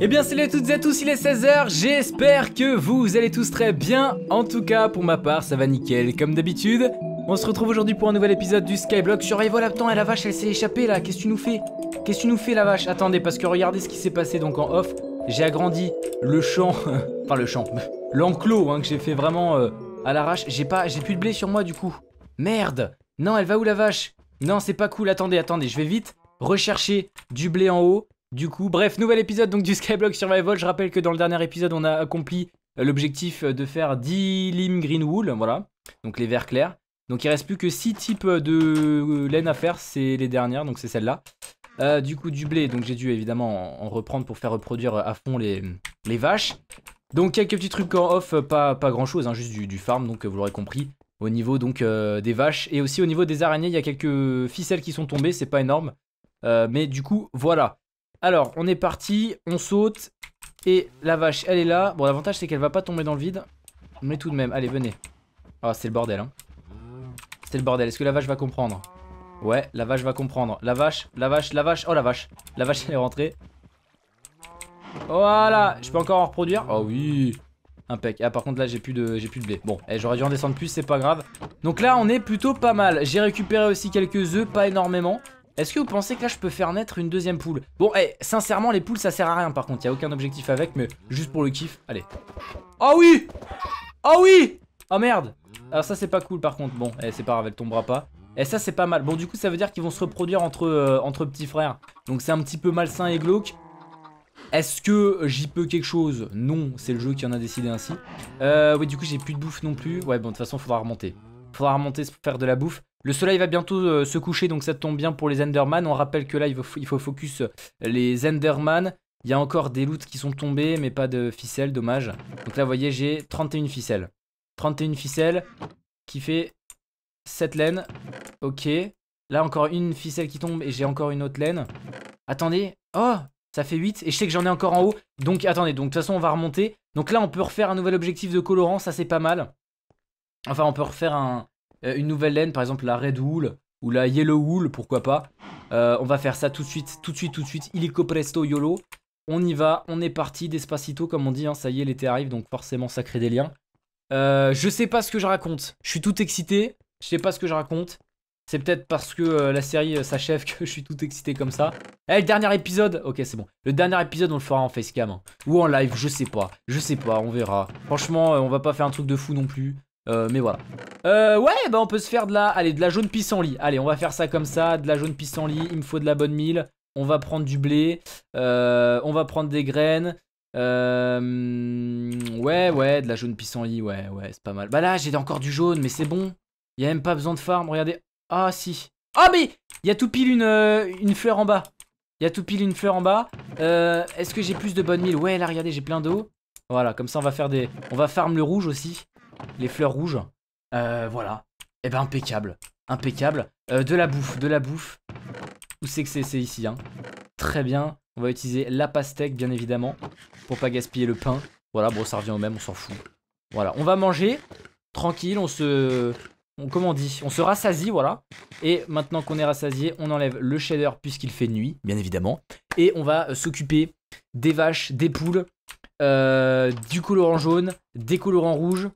Eh bien salut à toutes et à tous, il est 16h, j'espère que vous allez tous très bien, en tout cas pour ma part ça va nickel comme d'habitude. On se retrouve aujourd'hui pour un nouvel épisode du Skyblock Survival Attends, et la vache elle s'est échappée là, qu'est-ce que tu nous fais Qu'est-ce que tu nous fais la vache Attendez parce que regardez ce qui s'est passé donc en off, j'ai agrandi le champ, enfin le champ, l'enclos hein, que j'ai fait vraiment euh, à l'arrache, j'ai pas, j'ai plus de blé sur moi du coup. Merde Non elle va où la vache Non c'est pas cool, attendez, attendez, je vais vite rechercher du blé en haut du coup, bref, nouvel épisode donc du Skyblock Survival. Je rappelle que dans le dernier épisode, on a accompli euh, l'objectif euh, de faire 10 Lim green wool, voilà, donc les verts clairs. Donc il reste plus que 6 types euh, de laine à faire, c'est les dernières, donc c'est celle-là. du coup, du blé, donc j'ai dû évidemment en reprendre pour faire reproduire à fond les, vaches. Donc quelques petits trucs en off, pas, pas grand chose, hein, juste du, farm, donc vous l'aurez compris. Au niveau donc des vaches et aussi au niveau des araignées, il y a quelques ficelles qui sont tombées, c'est pas énorme. mais du coup, voilà. Alors, on est parti, on saute. Et la vache, elle est là. Bon, l'avantage, c'est qu'elle va pas tomber dans le vide. Mais tout de même, allez, venez. Ah, oh, c'est le bordel, hein. C'est le bordel. Est-ce que la vache va comprendre Ouais, la vache va comprendre. La vache, la vache, la vache. Oh, la vache. La vache, elle est rentrée. Voilà, je peux encore en reproduire Oh oui Impeccable. Ah par contre là j'ai plus de j'ai plus de blé. Bon, eh, j'aurais dû en descendre plus, c'est pas grave. Donc là on est plutôt pas mal. J'ai récupéré aussi quelques œufs, pas énormément. Est-ce que vous pensez que là je peux faire naître une deuxième poule Bon, eh, sincèrement les poules ça sert à rien par contre, il a aucun objectif avec, mais juste pour le kiff, allez. Oh oui Oh oui Oh merde Alors ça c'est pas cool par contre, bon, eh, c'est pas grave, elle tombera pas. Et eh, ça c'est pas mal, bon du coup ça veut dire qu'ils vont se reproduire entre, euh, entre petits frères. Donc c'est un petit peu malsain et glauque. Est-ce que j'y peux quelque chose Non, c'est le jeu qui en a décidé ainsi. Euh, oui, du coup, j'ai plus de bouffe non plus. Ouais, bon, de toute façon, faudra remonter. Faudra remonter, pour faire de la bouffe. Le soleil va bientôt euh, se coucher, donc ça tombe bien pour les Enderman. On rappelle que là, il faut, focus euh, les Enderman. Il y a encore des loots qui sont tombés, mais pas de ficelles, dommage. Donc là, vous voyez, j'ai 31 ficelles. 31 ficelles qui fait 7 laines. Ok. Là, encore une ficelle qui tombe et j'ai encore une autre laine. Attendez. Oh Ça fait 8 et je sais que j'en ai encore en haut. Donc, attendez. Donc, de toute façon, on va remonter. Donc là, on peut refaire un nouvel objectif de colorant. Ça, c'est pas mal. Enfin, on peut refaire un, euh, une nouvelle laine, par exemple la Red Wool ou la Yellow Wool, pourquoi pas. Euh, on va faire ça tout de suite, tout de suite, tout de suite. Illico presto YOLO. On y va, on est parti, d'espacito comme on dit, hein, ça y est, l'été arrive, donc forcément ça crée des liens. Euh, je sais pas ce que je raconte, je suis tout excité, je sais pas ce que je raconte. C'est peut-être parce que la série s'achève que je suis tout excité comme ça. Eh, le dernier épisode Ok, c'est bon. Le dernier épisode, on le fera en facecam. Hein. Ou en live, je sais pas. Je sais pas, on verra. Franchement, on va pas faire un truc de fou non plus. Euh, mais voilà. Euh, ouais, bah on peut se faire de la, allez, de la jaune pissenlit. Allez, on va faire ça comme ça, de la jaune pissenlit. Il me faut de la bonne mille. On va prendre du blé. Euh, on va prendre des graines. Euh, ouais, ouais, de la jaune pissenlit. Ouais, ouais, c'est pas mal. Bah là, j'ai encore du jaune, mais c'est bon. Il y a même pas besoin de farm. Regardez. Ah si. Ah mais il y a tout pile une, une fleur en bas. Il y a tout pile une fleur en bas. Est-ce que j'ai plus de bonne mille Ouais, là, regardez, j'ai plein d'eau. Voilà, comme ça on va faire des... On va farm le rouge aussi les fleurs rouges. Euh, voilà. et eh ben impeccable. Impeccable. Euh, de la bouffe, de la bouffe. Où c'est que c'est ici hein. Très bien. On va utiliser la pastèque, bien évidemment, pour pas gaspiller le pain. Voilà, bon, ça revient au même, on s'en fout. Voilà, on va manger, tranquille, on se... On, comment on dit On se rassasie, voilà. Et maintenant qu'on est rassasié, on enlève le shader puisqu'il fait nuit, bien évidemment. Et on va euh, s'occuper des vaches, des poules, du colorant jaune, des colorants rouges,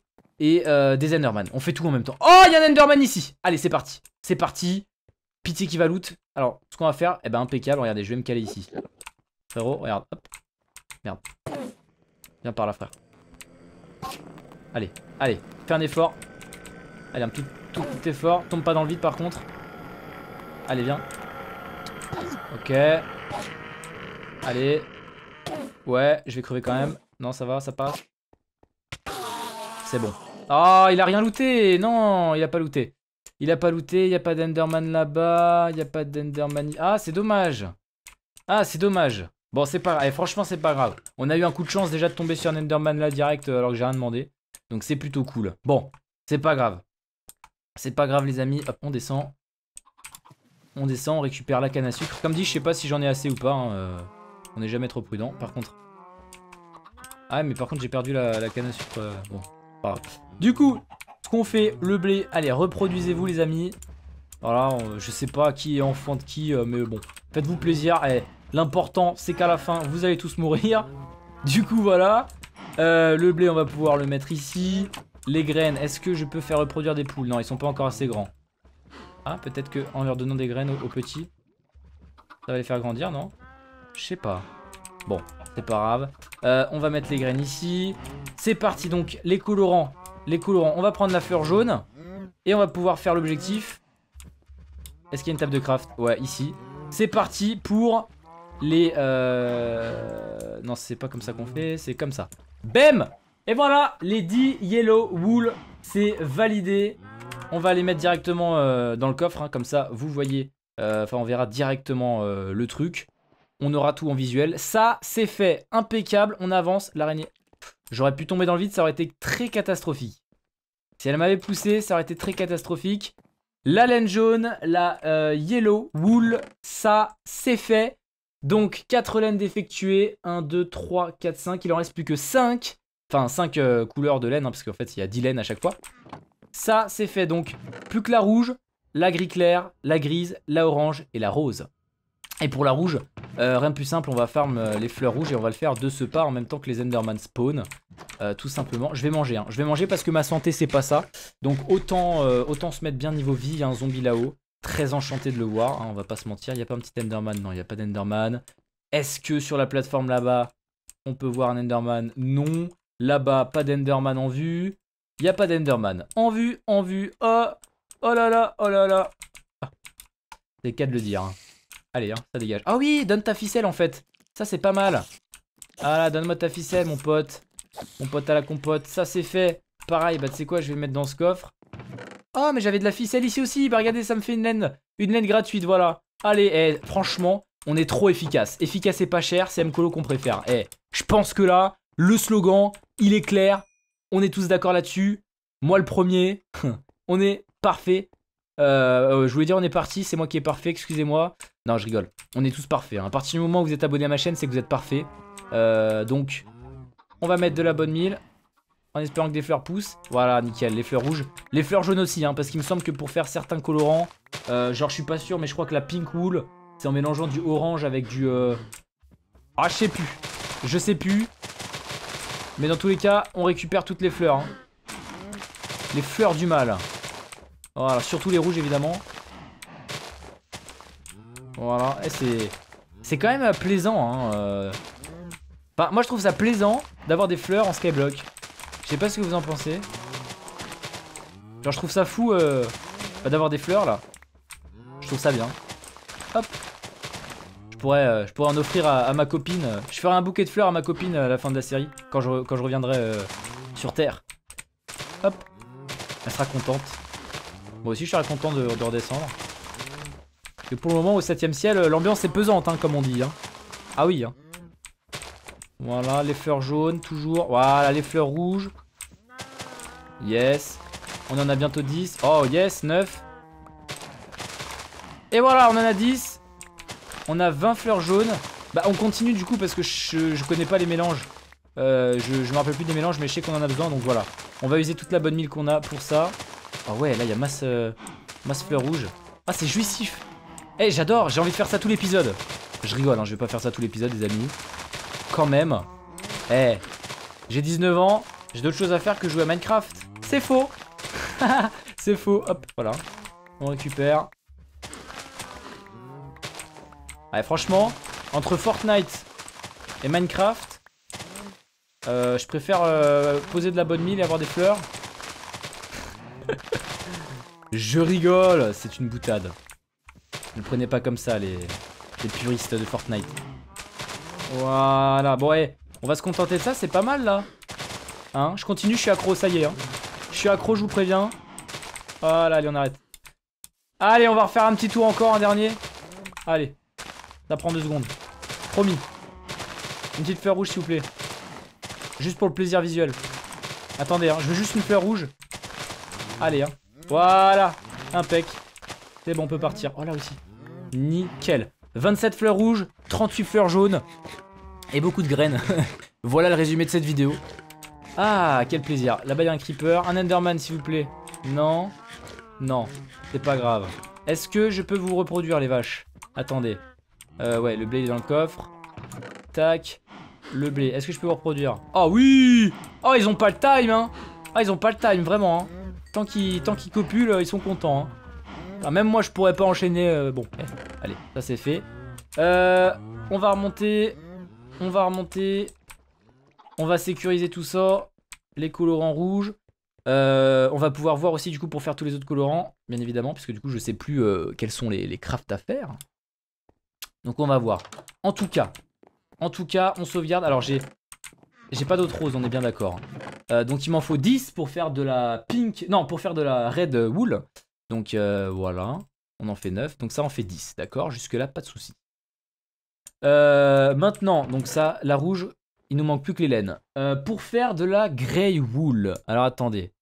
et euh, des Enderman. On fait tout en même temps. Oh, il y a un Enderman ici Allez, c'est parti. C'est parti. Pitié qui va loot. Alors, ce qu'on va faire, eh ben impeccable. Regardez, je vais me caler ici. Frérot, regarde. Hop. Merde. Viens par là, frère. Allez, allez, fais un effort. Allez, un tout petit effort. Tombe pas dans le vide par contre. Allez, viens. Ok. Allez. Ouais, je vais crever quand même. Non, ça va, ça passe. C'est bon. Oh, il a rien looté Non, il a pas looté. Il a pas looté, il a pas d'Enderman là-bas, il a pas d'Enderman... Ah, c'est dommage Ah, c'est dommage Bon, c'est pas grave, eh, franchement, c'est pas grave. On a eu un coup de chance déjà de tomber sur un Enderman là direct euh, alors que j'ai rien demandé. Donc c'est plutôt cool. Bon, c'est pas grave. C'est pas grave les amis, hop, on descend. On descend, on récupère la canne à sucre. Comme dit, je sais pas si j'en ai assez ou pas. Hein, euh. on n'est jamais trop prudent. Par contre... Ah mais par contre j'ai perdu la, canne à sucre. Euh, bon, du coup, ce qu'on fait, le blé, allez, reproduisez-vous les amis. Voilà, je sais pas qui est enfant de qui, euh, mais bon, faites-vous plaisir. Eh, l'important, c'est qu'à la fin, vous allez tous mourir. Du coup, voilà. Euh, le blé, on va pouvoir le mettre ici. Les graines, est-ce que je peux faire reproduire des poules Non, ils sont pas encore assez grands. Ah, peut-être qu'en leur donnant des graines aux, petits, ça va les faire grandir, non Je sais pas. Bon, c'est pas grave. Euh, on va mettre les graines ici. C'est parti donc, les colorants les colorants. On va prendre la fleur jaune. Et on va pouvoir faire l'objectif. Est-ce qu'il y a une table de craft Ouais, ici. C'est parti pour les... Euh, non, c'est pas comme ça qu'on fait, c'est comme ça. Bam Et voilà, les 10 yellow wool, c'est validé. On va les mettre directement euh, dans le coffre, hein, comme ça, vous voyez. Euh, enfin, on verra directement le truc. On aura tout en visuel. Ça, c'est fait. Impeccable. On avance. L'araignée J'aurais pu tomber dans le vide, ça aurait été très catastrophique. Si elle m'avait poussé, ça aurait été très catastrophique. La laine jaune, la euh, yellow, wool, ça, c'est fait. Donc 4 laines défectuées. 1, 2, 3, 4, 5, il en reste plus que 5. Enfin 5 euh, couleurs de laine, hein, parce qu'en fait il y a 10 laines à chaque fois. Ça c'est fait, donc plus que la rouge, la gris clair, la grise, la orange et la rose. Et pour la rouge, euh, rien de plus simple, on va farm euh, les fleurs rouges et on va le faire de ce pas en même temps que les Enderman spawn. Euh, tout simplement, je vais manger, hein. je vais manger parce que ma santé c'est pas ça. Donc autant, autant se mettre bien niveau vie, il y a un zombie là-haut. Très enchanté de le voir, hein, on va pas se mentir. Il n'y a pas un petit Enderman Non, il n'y a pas d'Enderman. Est-ce que sur la plateforme là-bas, on peut voir un Enderman Non. Là-bas, pas d'Enderman en vue. Il n'y a pas d'Enderman. En vue, en vue. Oh, oh là là, oh là là. Ah, c'est le cas de le dire. Hein. Allez, hein, ça dégage. Ah oui, donne ta ficelle en fait. Ça, c'est pas mal. Ah là, donne-moi ta ficelle, mon pote. Mon pote à la compote. Ça, c'est fait. Pareil, bah tu sais quoi, je vais le mettre dans ce coffre. Oh, mais j'avais de la ficelle ici aussi. Bah regardez, ça me fait une laine. Une laine gratuite, voilà. Allez, eh, franchement, on est trop efficace. Efficace et pas cher, c'est Mcolo qu'on préfère. Eh, je pense que là, le slogan, il est clair. On est tous d'accord là-dessus. Moi le premier. on est parfait. Euh, euh, je voulais dire on est parti, c'est moi qui est parfait, excusez-moi. Non, je rigole. On est tous parfaits. Hein. À partir du moment où vous êtes abonné à ma chaîne, c'est que vous êtes parfait. Euh, donc, on va mettre de la bonne mille. En espérant que des fleurs poussent. Voilà, nickel, les fleurs rouges. Les fleurs jaunes aussi, hein, parce qu'il me semble que pour faire certains colorants, euh, genre je suis pas sûr, mais je crois que la pink wool, c'est en mélangeant du orange avec du... Euh, ah, je sais plus. Je sais plus. Mais dans tous les cas, on récupère toutes les fleurs. Hein. Les fleurs du mal. Voilà, surtout les rouges évidemment. Voilà, c'est c'est quand même plaisant. Hein, euh. moi je trouve ça plaisant d'avoir des fleurs en skyblock. Je sais pas ce que vous en pensez. Genre je trouve ça fou euh, d'avoir des fleurs là. Je trouve ça bien. Hop. Je pourrais, euh, je pourrais en offrir à, ma copine. Je ferai un bouquet de fleurs à ma copine à la fin de la série. Quand quand je reviendrai sur Terre. Hop. Elle sera contente. Moi aussi, je serais content de, redescendre. Parce que pour le moment, au 7ème ciel, euh, l'ambiance est pesante, hein, comme on dit. Hein. Ah oui. Hein. Voilà, les fleurs jaunes, toujours. Voilà, les fleurs rouges. Yes. On en a bientôt 10. Oh, yes, 9. Et voilà, on en a 10. On a 20 fleurs jaunes. Bah, on continue du coup parce que je, je connais pas les mélanges. Euh, je, je me rappelle plus des mélanges, mais je sais qu'on en a besoin, donc voilà. On va user toute la bonne mille qu'on a pour ça. Oh ouais, là, il y a masse, euh, masse fleurs rouges. Ah, c'est jouissif Eh, j'adore J'ai envie de faire ça tout l'épisode Je rigole, hein, je vais pas faire ça tout l'épisode, les amis. Quand même. Eh, j'ai 19 ans, j'ai d'autres choses à faire que jouer à Minecraft. C'est faux C'est faux, hop, voilà. On récupère. Ouais, franchement, entre Fortnite et Minecraft, euh, je préfère euh, poser de la bonne mille et avoir des fleurs je rigole, c'est une boutade. Ne prenez pas comme ça les, les puristes de Fortnite. Voilà, bon ouais, eh, on va se contenter de ça, c'est pas mal là. Hein, je continue, je suis accro, ça y est. Hein. Je suis accro, je vous préviens. Voilà, allez, on arrête. Allez, on va refaire un petit tour encore, un dernier. Allez, ça prend deux secondes. Promis. Une petite fleur rouge, s'il vous plaît. Juste pour le plaisir visuel. Attendez, hein, je veux juste une fleur rouge. Allez, hein. Voilà. Impeccable C'est bon, on peut partir. Oh, là aussi. Nickel. 27 fleurs rouges, 38 fleurs jaunes et beaucoup de graines. voilà le résumé de cette vidéo. Ah, quel plaisir. Là-bas, il y a un creeper. Un enderman, s'il vous plaît. Non. Non. C'est pas grave. Est-ce que je peux vous reproduire, les vaches Attendez. Euh, ouais, le blé est dans le coffre. Tac. Le blé. Est-ce que je peux vous reproduire Oh oui Oh, ils ont pas le time, hein Ah, ils ont pas le time, vraiment, hein Tant qu'ils copulent, euh, ils sont contents. Hein. même moi, je pourrais pas enchaîner. Euh, bon, eh, allez, ça c'est fait. Euh, on va remonter. On va remonter. On va sécuriser tout ça. Les colorants rouges. on va pouvoir voir aussi du coup pour faire tous les autres colorants, bien évidemment, puisque du coup je sais plus quels sont les, les crafts à faire. Donc on va voir. En tout cas, en tout cas, on sauvegarde. Alors j'ai j'ai pas d'autres roses, on est bien d'accord. Hein. Euh, donc il m'en faut 10 pour faire de la pink... Non, pour faire de la red wool. Donc euh, voilà, on en fait 9. Donc ça en fait 10, d'accord Jusque-là, pas de souci. Euh, maintenant, donc ça, la rouge, il nous manque plus que les laines. pour faire de la grey wool. Alors attendez.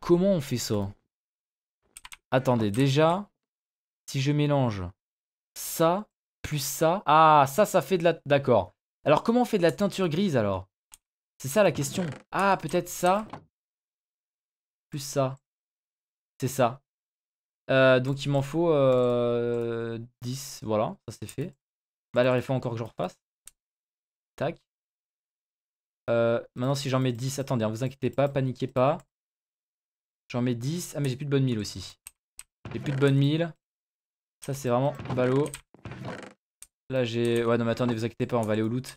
Comment on fait ça Attendez, déjà, si je mélange ça, plus ça... Ah, ça, ça fait de la... D'accord. Alors comment on fait de la teinture grise alors c'est ça la question. Ah, peut-être ça. Plus ça. C'est ça. Euh, donc il m'en faut 10. Euh, voilà, ça c'est fait. Bah alors il faut encore que je refasse. Tac. Euh, maintenant si j'en mets 10, attendez, hein, vous inquiétez pas, paniquez pas. J'en mets 10. Ah mais j'ai plus de bonne mille aussi. J'ai plus de bonne mille. Ça c'est vraiment ballot. Là j'ai... Ouais non mais attendez, vous inquiétez pas, on va aller au loot.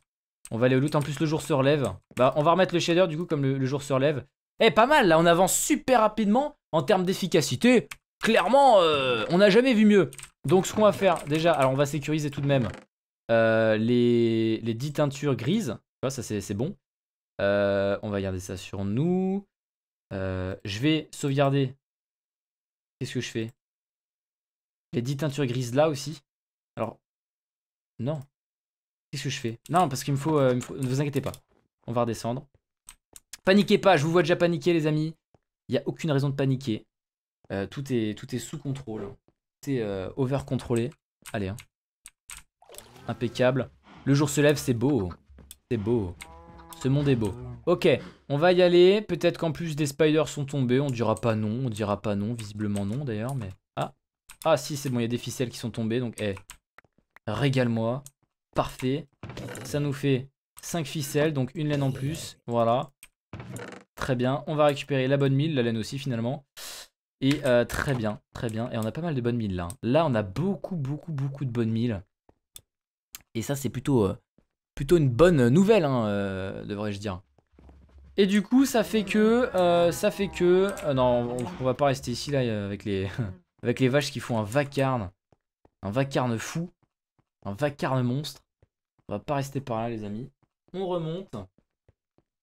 On va aller au loot. En plus, le jour se relève. Bah, on va remettre le shader du coup, comme le, jour se relève. Eh, pas mal, là, on avance super rapidement en termes d'efficacité. Clairement, euh, on n'a jamais vu mieux. Donc, ce qu'on va faire, déjà, alors on va sécuriser tout de même euh, les, les 10 teintures grises. ça, c'est bon. Euh, on va garder ça sur nous. je vais sauvegarder. Qu'est-ce que je fais Les 10 teintures grises là aussi. Alors, non, Qu'est-ce que je fais Non, parce qu'il euh, me, faut... Ne vous inquiétez pas. On va redescendre. Paniquez pas, je vous vois déjà paniquer, les amis. Il n'y a aucune raison de paniquer. Euh, tout, est, tout est sous contrôle. C'est est euh, over-contrôlé. Allez, hein. Impeccable. Le jour se lève, c'est beau. C'est beau. Ce monde est beau. Ok, on va y aller. Peut-être qu'en plus des spiders sont tombés. On dira pas non, on dira pas non. Visiblement non, d'ailleurs, mais... Ah, ah si, c'est bon, il y a des ficelles qui sont tombées, donc, eh Régale-moi. Parfait. Ça nous fait 5 ficelles, donc une laine en plus. Voilà. Très bien. On va récupérer la bonne mille, la laine aussi finalement. Et euh, très bien, très bien. Et on a pas mal de bonnes milles là. Là, on a beaucoup, beaucoup, beaucoup de bonnes milles. Et ça, c'est plutôt, euh, plutôt une bonne nouvelle, hein, euh, devrais-je dire. Et du coup, ça fait que... ça fait que... non, on, on, va pas rester ici là avec les, avec les vaches qui font un vacarne. Un vacarne fou. Un vacarne monstre. On va pas rester par là, les amis. On remonte.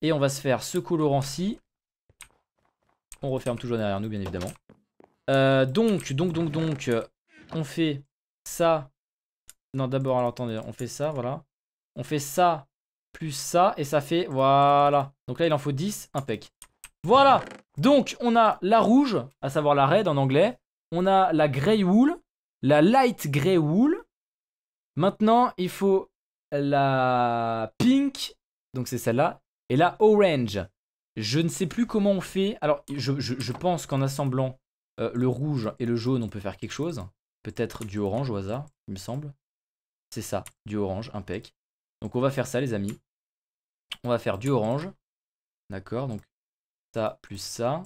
Et on va se faire ce colorant-ci. On referme toujours derrière nous, bien évidemment. Euh, donc, donc, donc, donc, euh, on fait ça. Non, d'abord, alors attendez, on fait ça, voilà. On fait ça, plus ça, et ça fait, voilà. Donc là, il en faut 10, peck. Voilà Donc, on a la rouge, à savoir la red en anglais. On a la grey wool, la light grey wool. Maintenant, il faut la pink, donc c'est celle-là, et la orange. Je ne sais plus comment on fait. Alors, je, pense qu'en assemblant euh, le rouge et le jaune, on peut faire quelque chose. Peut-être du orange au hasard, il me semble. C'est ça, du orange, impec. Donc on va faire ça, les amis. On va faire du orange. D'accord, donc ça plus ça.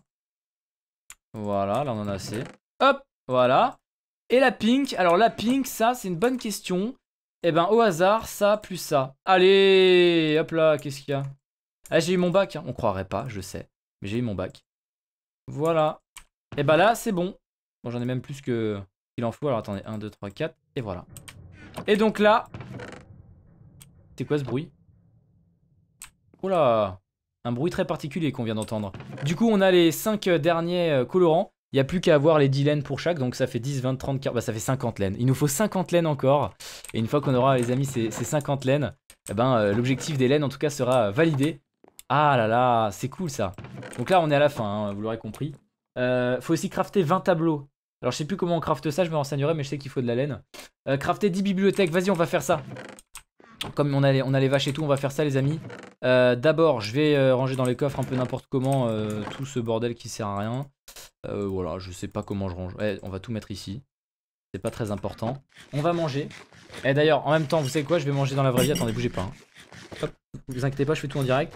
Voilà, là on en a assez. Hop, voilà. Et la pink, alors la pink, ça c'est une bonne question. Et eh ben, au hasard, ça plus ça. Allez, hop là, qu'est-ce qu'il y a Ah, j'ai eu mon bac. Hein. On croirait pas, je sais. Mais j'ai eu mon bac. Voilà. Et eh bien ben là, c'est bon. Bon, j'en ai même plus que qu'il en faut. Alors, attendez, 1, 2, 3, 4. Et voilà. Et donc là... C'est quoi ce bruit Oula Un bruit très particulier qu'on vient d'entendre. Du coup, on a les 5 euh, derniers euh, colorants. Il n'y a plus qu'à avoir les 10 laines pour chaque, donc ça fait 10, 20, 30, 40, bah ça fait 50 laines. Il nous faut 50 laines encore, et une fois qu'on aura, les amis, ces, 50 laines, eh ben, euh, l'objectif des laines en tout cas sera validé. Ah là là, c'est cool ça. Donc là on est à la fin, hein, vous l'aurez compris. Il euh, faut aussi crafter 20 tableaux. Alors je sais plus comment on crafte ça, je me renseignerai, mais je sais qu'il faut de la laine. Euh, crafter 10 bibliothèques, vas-y on va faire ça. Comme on a, on a les vaches et tout, on va faire ça les amis. D'abord je vais ranger dans les coffres un peu n'importe comment tout ce bordel qui sert à rien. Euh, voilà, je sais pas comment je range. Eh, on va tout mettre ici. C'est pas très important. On va manger. Et eh, d'ailleurs, en même temps, vous savez quoi Je vais manger dans la vraie vie. Attendez, bougez pas. Hein. Hop, vous inquiétez pas, je fais tout en direct.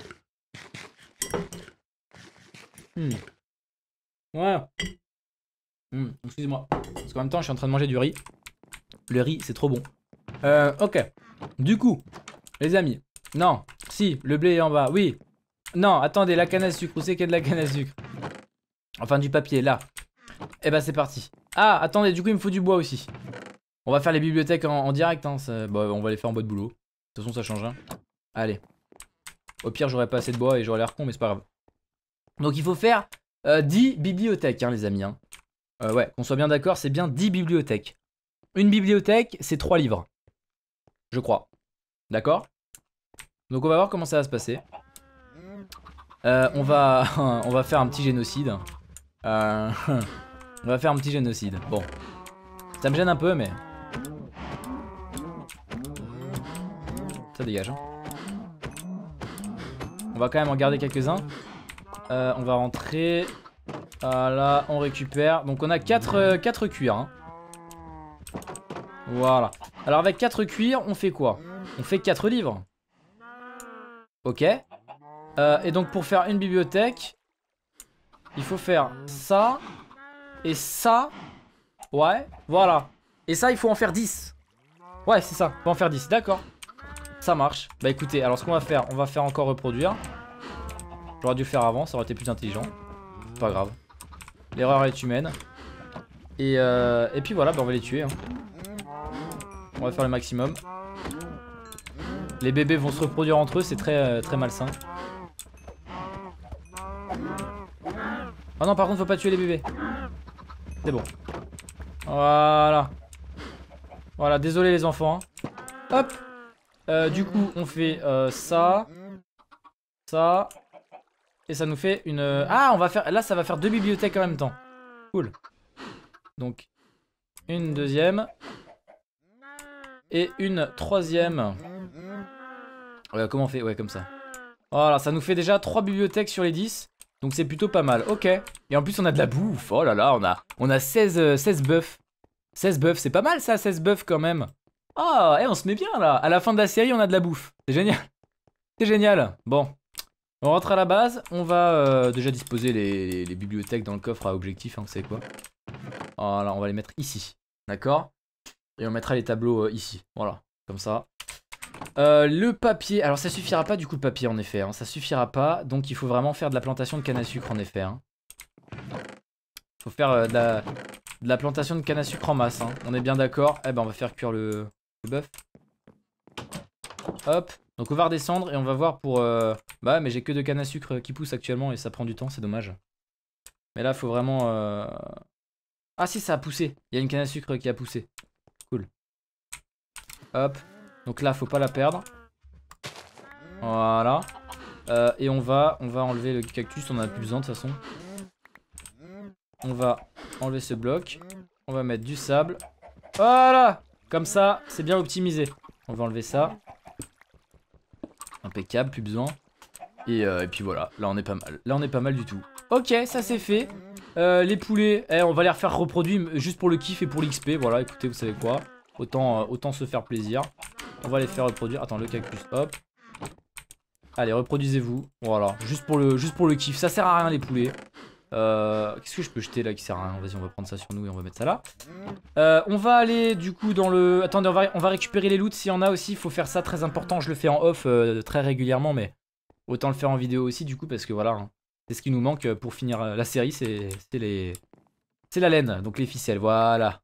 Hmm. Ouais. Hmm, excusez-moi. Parce qu'en même temps, je suis en train de manger du riz. Le riz, c'est trop bon. Euh, ok. Du coup, les amis. Non. Si, le blé est en bas. Oui. Non, attendez, la canne à sucre. Où c'est qu'il y a de la canne à sucre Enfin, du papier, là. Et bah, ben, c'est parti. Ah, attendez, du coup, il me faut du bois aussi. On va faire les bibliothèques en, direct. Hein, bah, on va les faire en bois de boulot. De toute façon, ça change Allez. Au pire, j'aurais pas assez de bois et j'aurais l'air con, mais c'est pas grave. Donc, il faut faire 10 euh, bibliothèques, hein, les amis. Hein. Euh, ouais, qu'on soit bien d'accord, c'est bien 10 bibliothèques. Une bibliothèque, c'est 3 livres. Je crois. D'accord Donc, on va voir comment ça va se passer. Euh, on, va, on va faire un petit génocide. Euh, on va faire un petit génocide. Bon. Ça me gêne un peu, mais... Ça dégage, hein. On va quand même en garder quelques-uns. Euh, on va rentrer. Voilà, on récupère. Donc on a 4, euh, cuirs. Hein. Voilà. Alors avec 4 cuirs, on fait quoi On fait 4 livres. Ok. et donc pour faire une bibliothèque, il faut faire ça et ça. Ouais, voilà. Et ça, il faut en faire 10. Ouais, c'est ça. On va en faire 10. D'accord. Ça marche. Bah écoutez, alors ce qu'on va faire, on va faire encore reproduire. J'aurais dû faire avant, ça aurait été plus intelligent. Pas grave. L'erreur est humaine. Et, euh, et puis voilà, bah on va les tuer. Hein. On va faire le maximum. Les bébés vont se reproduire entre eux, c'est très, euh, très malsain. Ah non, par contre, faut pas tuer les bébés. C'est bon. Voilà. Voilà, désolé les enfants. Hein. Hop euh, Du coup, on fait euh, ça. Ça. Et ça nous fait une... Euh, ah, on va faire... Là, ça va faire deux bibliothèques en même temps. Cool. Donc, une deuxième. Et une troisième. Voilà comment on fait Ouais, comme ça. Voilà, ça nous fait déjà trois bibliothèques sur les 10. Donc c'est plutôt pas mal. Ok. Et en plus, on a de la bouffe. Oh là là, on a, on a 16, 16 buffs. 16 c'est pas mal ça, 16 boeufs quand même. Ah, oh, eh, et on se met bien là. À la fin de la série, on a de la bouffe. C'est génial. C'est génial. Bon. On rentre à la base. On va euh, déjà disposer les, bibliothèques dans le coffre à objectif. Hein, vous savez quoi Voilà, on va les mettre ici. D'accord Et on mettra les tableaux euh, ici. Voilà. Comme ça. Euh, le papier, alors ça suffira pas du coup le papier en effet, hein. ça suffira pas, donc il faut vraiment faire de la plantation de canne à sucre en effet. Hein. Faut faire euh, de, la... plantation de canne à sucre en masse, hein. on est bien d'accord. Eh ben on va faire cuire le, bœuf. Hop, donc on va redescendre et on va voir pour... Euh... Bah mais j'ai que de canne à sucre qui pousse actuellement et ça prend du temps, c'est dommage. Mais là faut vraiment... Euh, ah si ça a poussé, il y a une canne à sucre qui a poussé. Cool. Hop, donc là, faut pas la perdre. Voilà. Euh, et on va, on va enlever le cactus, on en a plus besoin de toute façon. On va enlever ce bloc. On va mettre du sable. Voilà Comme ça, c'est bien optimisé. On va enlever ça. Impeccable, plus besoin. Et, euh, puis voilà, là on est pas mal. Là on est pas mal du tout. Ok, ça c'est fait. Euh, les poulets, eh, on va les refaire reproduire juste pour le kiff et pour l'XP. Voilà, écoutez, vous savez quoi. Autant, autant se faire plaisir. On va les faire reproduire. Attends, le cactus, hop. Allez, reproduisez-vous. Voilà, juste pour, le, juste pour le kiff. Ça sert à rien, les poulets. Euh, qu'est-ce que je peux jeter là qui sert à rien Vas-y, on va prendre ça sur nous et on va mettre ça là. Euh, on va aller du coup dans le... Attendez, on va, récupérer les loots s'il y en a aussi. Il faut faire ça, très important. Je le fais en off euh, très régulièrement, mais autant le faire en vidéo aussi du coup parce que voilà, hein, c'est ce qui nous manque pour finir la série, c'est les... C'est la laine, donc les ficelles, voilà.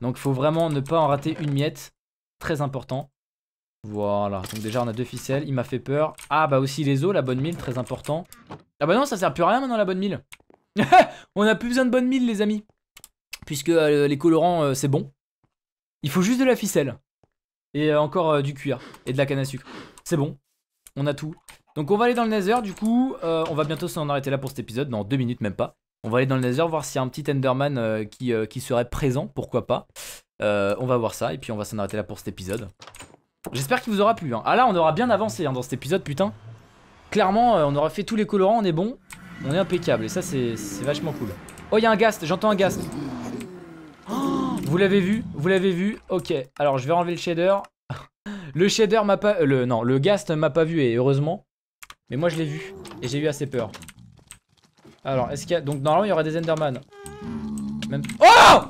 Donc il faut vraiment ne pas en rater une miette, très important. Voilà, donc déjà on a deux ficelles, il m'a fait peur. Ah bah aussi les os, la bonne mille, très important. Ah bah non, ça sert plus à rien maintenant la bonne mille. on a plus besoin de bonne mille les amis. Puisque euh, les colorants euh, c'est bon. Il faut juste de la ficelle. Et euh, encore du cuir et de la canne à sucre. C'est bon, on a tout. Donc on va aller dans le Nether du coup, on va bientôt s'en arrêter là pour cet épisode, dans deux minutes même pas. On va aller dans le Nether voir s'il y a un petit Enderman qui, qui, serait présent, pourquoi pas. on va voir ça et puis on va s'en arrêter là pour cet épisode. J'espère qu'il vous aura plu. Hein. Ah là, on aura bien avancé hein, dans cet épisode, putain. Clairement, euh, on aura fait tous les colorants, on est bon. On est impeccable. Et ça, c'est vachement cool. Oh, il y a un ghast. J'entends un ghast. Oh, vous l'avez vu Vous l'avez vu Ok. Alors, je vais enlever le shader. le shader m'a pas... Euh, le, non, le ghast m'a pas vu, et heureusement. Mais moi, je l'ai vu. Et j'ai eu assez peur. Alors, est-ce qu'il y a... Donc, normalement, il y aura des Enderman. Même... Oh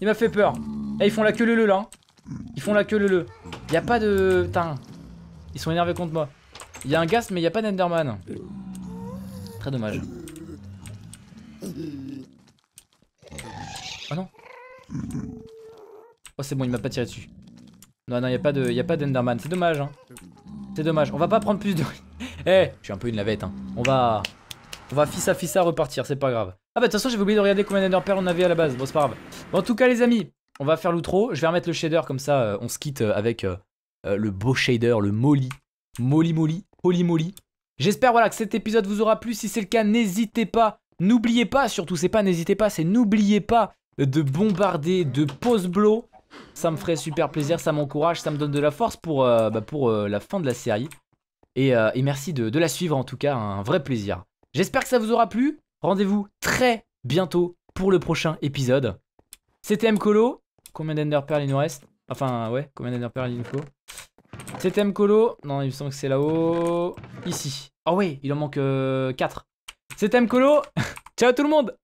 Il m'a fait peur. Eh, ils font la queue le le, là. Hein. Ils font la queue le le. Y a pas de... Putain. Ils sont énervés contre moi. Il y a un ghast mais il y a pas d'enderman. Très dommage. Oh non. Oh c'est bon, il m'a pas tiré dessus. Non non, il y a pas de y a pas d'enderman, c'est dommage hein. C'est dommage. On va pas prendre plus de Eh, je suis un peu une lavette hein. On va on va fissa fissa repartir, c'est pas grave. Ah bah de toute façon, j'avais oublié de regarder combien d'enderpearls on avait à la base. Bon, c'est pas grave. en tout cas les amis, on va faire l'outro. Je vais remettre le shader comme ça, euh, on se quitte euh, avec euh, le beau shader, le Molly. Molly Molly, Holy Molly. J'espère voilà, que cet épisode vous aura plu. Si c'est le cas, n'hésitez pas. N'oubliez pas, surtout, c'est pas n'hésitez pas, c'est n'oubliez pas de bombarder de pause blow. Ça me ferait super plaisir, ça m'encourage, ça me donne de la force pour, bah, pour la fin de la série. Et, merci de, de la suivre en tout cas, un vrai plaisir. J'espère que ça vous aura plu. Rendez-vous très bientôt pour le prochain épisode. C'était Mkolo Combien d'Ender Pearl il nous reste Enfin, ouais, combien d'Ender Pearl il nous faut C'est Colo. Non, il me semble que c'est là-haut. Ici. Oh, ouais, il en manque euh, 4. C'est Colo. Ciao tout le monde